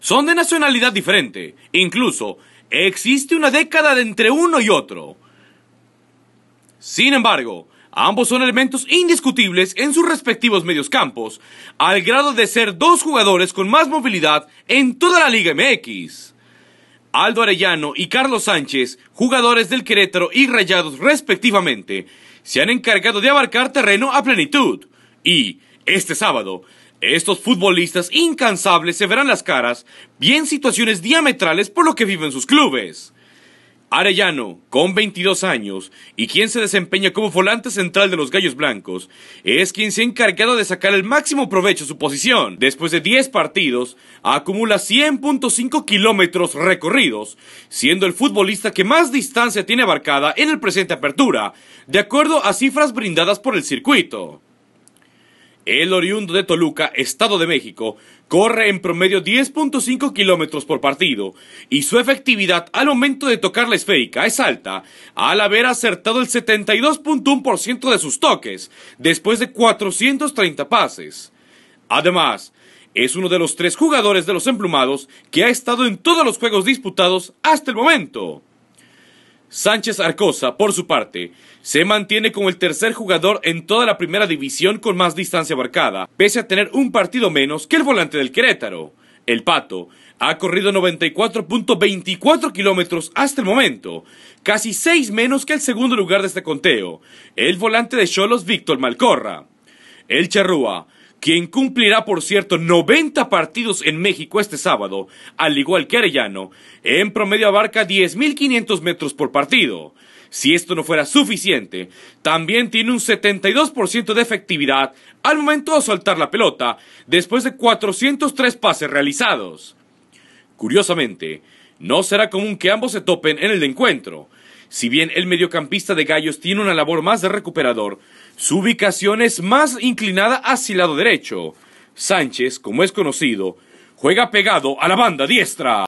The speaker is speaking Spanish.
Son de nacionalidad diferente. Incluso existe una década de entre uno y otro. Sin embargo, ambos son elementos indiscutibles en sus respectivos medios campos, al grado de ser dos jugadores con más movilidad en toda la Liga MX. Aldo Arellano y Carlos Sánchez, jugadores del Querétaro y Rayados respectivamente, se han encargado de abarcar terreno a plenitud y, este sábado, estos futbolistas incansables se verán las caras bien situaciones diametrales por lo que viven sus clubes. Arellano, con 22 años, y quien se desempeña como volante central de los Gallos Blancos, es quien se ha encargado de sacar el máximo provecho a su posición. Después de 10 partidos, acumula 100.5 kilómetros recorridos, siendo el futbolista que más distancia tiene abarcada en el presente apertura, de acuerdo a cifras brindadas por el circuito. El oriundo de Toluca, Estado de México, corre en promedio 10.5 kilómetros por partido y su efectividad al momento de tocar la esférica es alta, al haber acertado el 72.1% de sus toques después de 430 pases. Además, es uno de los tres jugadores de los emplumados que ha estado en todos los juegos disputados hasta el momento. Sánchez Arcosa, por su parte, se mantiene como el tercer jugador en toda la primera división con más distancia abarcada, pese a tener un partido menos que el volante del Querétaro. El Pato ha corrido 94.24 kilómetros hasta el momento, casi 6 menos que el segundo lugar de este conteo, el volante de Cholos Víctor Malcorra. El Charrúa quien cumplirá, por cierto, 90 partidos en México este sábado, al igual que Arellano, en promedio abarca 10.500 metros por partido. Si esto no fuera suficiente, también tiene un 72% de efectividad al momento de soltar la pelota, después de 403 pases realizados. Curiosamente, no será común que ambos se topen en el encuentro, si bien el mediocampista de Gallos tiene una labor más de recuperador, su ubicación es más inclinada hacia el lado derecho. Sánchez, como es conocido, juega pegado a la banda diestra.